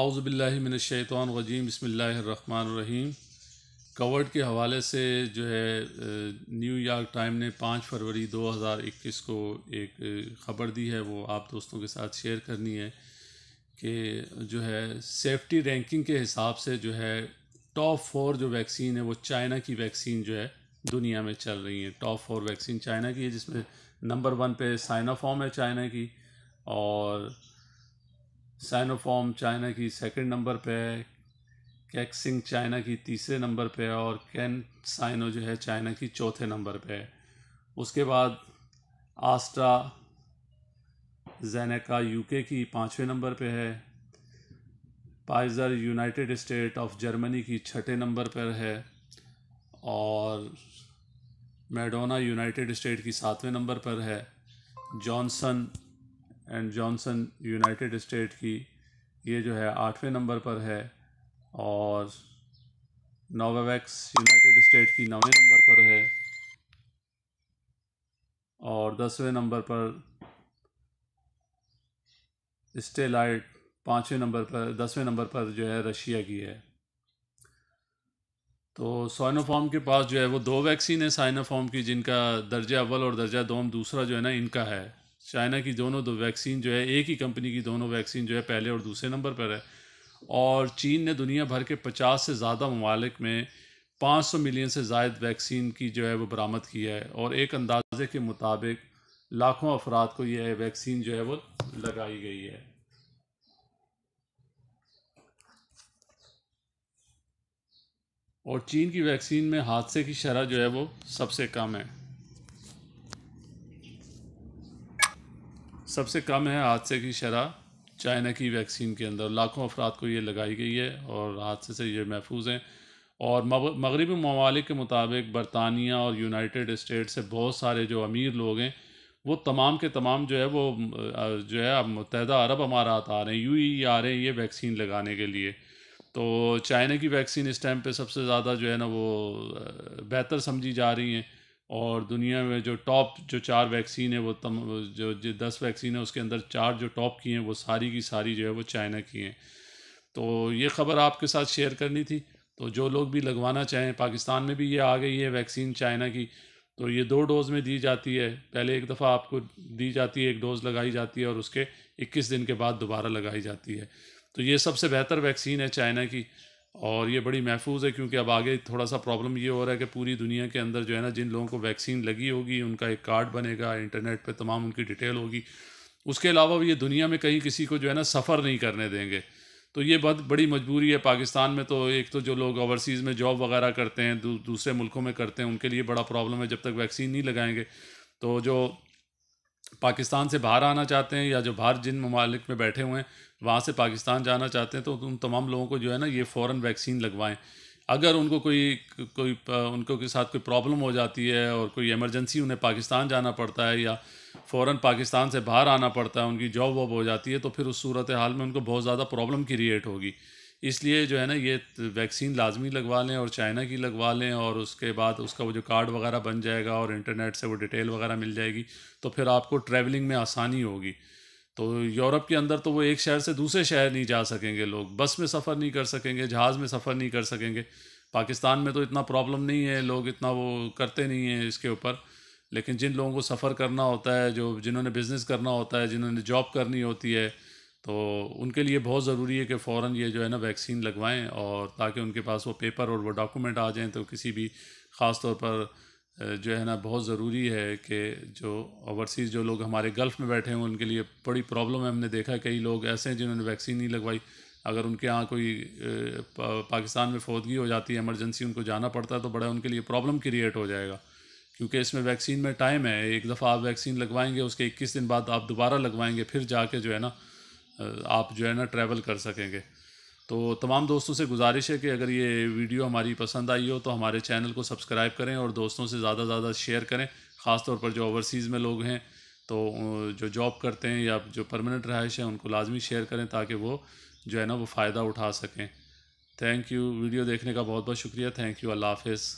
आउज़बिल्लिमिनशैतरजीम बसमीम कवर्ड के हवाले से जो है न्यूयॉर्क टाइम ने पाँच फरवरी 2021 को एक ख़बर दी है वो आप दोस्तों के साथ शेयर करनी है कि जो है सेफ्टी रैंकिंग के हिसाब से जो है टॉप फोर जो वैक्सीन है वो चाइना की वैक्सीन जो है दुनिया में चल रही है टॉप फोर वैक्सीन चाइना की है जिसमें नंबर वन पे साइनाफॉम है चाइना की और साइनोफॉर्म चाइना की सेकंड नंबर पे है कैक्सिंग चाइना की तीसरे नंबर पे है और कैन साइनो जो है चाइना की चौथे नंबर पे है उसके बाद आस्ट्रा जैनका यूके की पाँचवें नंबर पे है Pfizer United State of Germany की छठे नंबर पर है और मैडोना यूनाइटेड स्टेट की सातवें नंबर पर है Johnson and Johnson United State की ये जो है आठवें नंबर पर है और नोवावैक्स यूनाइटेड स्टेट की नौवें नंबर पर है और दसवें नंबर पर स्टेलाइट पाँचवें नंबर पर दसवें नंबर पर जो है रशिया की है तो साइनोफॉर्म के पास जो है वो दो वैक्सीन है साइनोफॉर्म की जिनका दर्जा अव्वल और दर्जा दोम दूसरा जो है ना इनका है चाइना की दोनों दो वैक्सीन जो है एक ही कंपनी की दोनों वैक्सीन जो है पहले और दूसरे नंबर पर है और चीन ने दुनिया भर के पचास से ज़्यादा ममालिक में 500 मिलियन से जायद वैक्सीन की जो है वो बरामद की है और एक अंदाजे के मुताबिक लाखों अफराद को यह वैक्सीन जो है वो लगाई गई है और चीन की वैक्सीन में हादसे की शरह जो है वो सबसे कम है सबसे कम है हादसे की शरह चाइना की वैक्सीन के अंदर लाखों अफराद को ये लगाई गई है और हादसे से ये महफूज हैं और मगरबी ममालिक के मुताबिक बरतानिया और यूनाइटेड स्टेट से बहुत सारे जो अमीर लोग हैं वो तमाम के तमाम जो है वो जो है अब मुतहदा अरब अमारात आ रहे हैं यू आ रहे हैं ये वैक्सीन लगाने के लिए तो चाइना की वैक्सीन इस टाइम पे सबसे ज़्यादा जो है ना वो बेहतर समझी जा रही हैं और दुनिया में जो टॉप जो चार वैक्सीन है वो तम जो जो दस वैक्सीन है उसके अंदर चार जो टॉप की हैं वो सारी की सारी जो है वो चाइना की हैं तो ये ख़बर आपके साथ शेयर करनी थी तो जो लोग भी लगवाना चाहें पाकिस्तान में भी ये आ गई है वैक्सीन चाइना की तो ये दो डोज़ में दी जाती है पहले एक दफ़ा आपको दी जाती है एक डोज़ लगाई जाती है और उसके 21 दिन के बाद दोबारा लगाई जाती है तो ये सबसे बेहतर वैक्सीन है चाइना की और ये बड़ी महफूज है क्योंकि अब आगे थोड़ा सा प्रॉब्लम ये हो रहा है कि पूरी दुनिया के अंदर जो है ना जिन लोगों को वैक्सीन लगी होगी उनका एक कार्ड बनेगा इंटरनेट पे तमाम उनकी डिटेल होगी उसके अलावा ये दुनिया में कहीं किसी को जो है ना सफ़र नहीं करने देंगे तो ये बहुत बड़ी मजबूरी है पाकिस्तान में तो एक तो जो लोग ओवरसीज़ में जॉब वगैरह करते हैं दू, दूसरे मुल्कों में करते हैं उनके लिए बड़ा प्रॉब्लम है जब तक वैक्सीन नहीं लगाएंगे तो जो पाकिस्तान से बाहर आना चाहते हैं या जो बाहर जिन ममालिक में बैठे हुए हैं वहाँ से पाकिस्तान जाना चाहते हैं तो उन तमाम लोगों को जो है ना ये फ़ौर वैक्सीन लगवाएँ अगर उनको कोई कोई उनको के साथ कोई प्रॉब्लम हो जाती है और कोई इमरजेंसी उन्हें पाकिस्तान जाना पड़ता है या फ़ौर पाकिस्तान से बाहर आना पड़ता है उनकी जॉब वॉब हो जाती है तो फिर उस सूरत हाल में उनको बहुत ज़्यादा प्रॉब्लम क्रिएट होगी इसलिए जो है ना ये वैक्सीन लाजमी लगवा लें और चाइना की लगवा लें और उसके बाद उसका वो जो कार्ड वगैरह बन जाएगा और इंटरनेट से वो डिटेल वगैरह मिल जाएगी तो फिर आपको ट्रैवलिंग में आसानी होगी तो यूरोप के अंदर तो वो एक शहर से दूसरे शहर नहीं जा सकेंगे लोग बस में सफ़र नहीं कर सकेंगे जहाज़ में सफ़र नहीं कर सकेंगे पाकिस्तान में तो इतना प्रॉब्लम नहीं है लोग इतना वो करते नहीं हैं इसके ऊपर लेकिन जिन लोगों को सफ़र करना होता है जो जिन्होंने बिज़नेस करना होता है जिन्होंने जॉब करनी होती है तो उनके लिए बहुत ज़रूरी है कि फ़ौर ये जो है ना वैक्सीन लगवाएँ और ताकि उनके पास वो पेपर और वो डॉक्यूमेंट आ जाएँ तो किसी भी ख़ास तौर पर जो है ना बहुत ज़रूरी है कि जो ओवरसीज़ जो लोग हमारे गल्फ़ में बैठे हैं उनके लिए बड़ी प्रॉब्लम है हमने देखा कई लोग ऐसे हैं जिन्होंने वैक्सीन नहीं लगवाई अगर उनके यहाँ कोई पाकिस्तान में फौदगी हो जाती है एमरजेंसी उनको जाना पड़ता है तो बड़ा उनके लिए प्रॉब्लम क्रिएट हो जाएगा क्योंकि इसमें वैक्सीन में टाइम है एक दफ़ा आप वैक्सीन लगवाएंगे उसके इक्कीस दिन बाद आप दोबारा लगवाएंगे फिर जाके जो है ना आप जो है ना ट्रैवल कर सकेंगे तो तमाम दोस्तों से गुजारिश है कि अगर ये वीडियो हमारी पसंद आई हो तो हमारे चैनल को सब्सक्राइब करें और दोस्तों से ज़्यादा से ज़्यादा शेयर करें ख़ास तौर पर जो ओवरसीज़ में लोग हैं तो जो जॉब करते हैं या जो परमानेंट रहाइश है उनको लाजमी शेयर करें ताकि वो जो है ना वो फ़ायदा उठा सकें थैंक यू वीडियो देखने का बहुत बहुत शुक्रिया थैंक यू अल्लाह हाफिज़